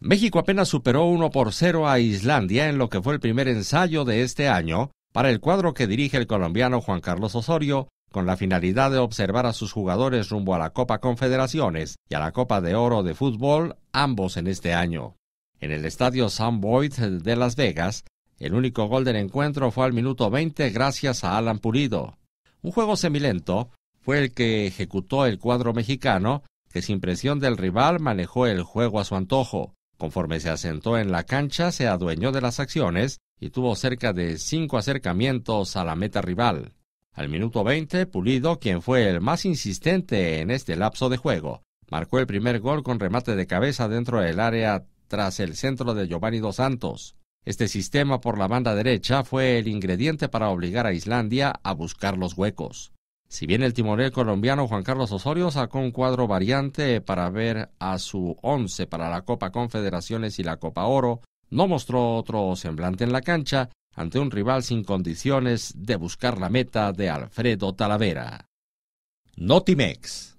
México apenas superó 1 por 0 a Islandia en lo que fue el primer ensayo de este año para el cuadro que dirige el colombiano Juan Carlos Osorio con la finalidad de observar a sus jugadores rumbo a la Copa Confederaciones y a la Copa de Oro de Fútbol, ambos en este año. En el estadio Sam Boyd de Las Vegas, el único gol del encuentro fue al minuto 20 gracias a Alan Pulido. Un juego semilento fue el que ejecutó el cuadro mexicano, que sin presión del rival manejó el juego a su antojo. Conforme se asentó en la cancha, se adueñó de las acciones y tuvo cerca de cinco acercamientos a la meta rival. Al minuto 20, Pulido, quien fue el más insistente en este lapso de juego, marcó el primer gol con remate de cabeza dentro del área tras el centro de Giovanni Dos Santos. Este sistema por la banda derecha fue el ingrediente para obligar a Islandia a buscar los huecos. Si bien el timonel colombiano Juan Carlos Osorio sacó un cuadro variante para ver a su once para la Copa Confederaciones y la Copa Oro, no mostró otro semblante en la cancha ante un rival sin condiciones de buscar la meta de Alfredo Talavera. Notimex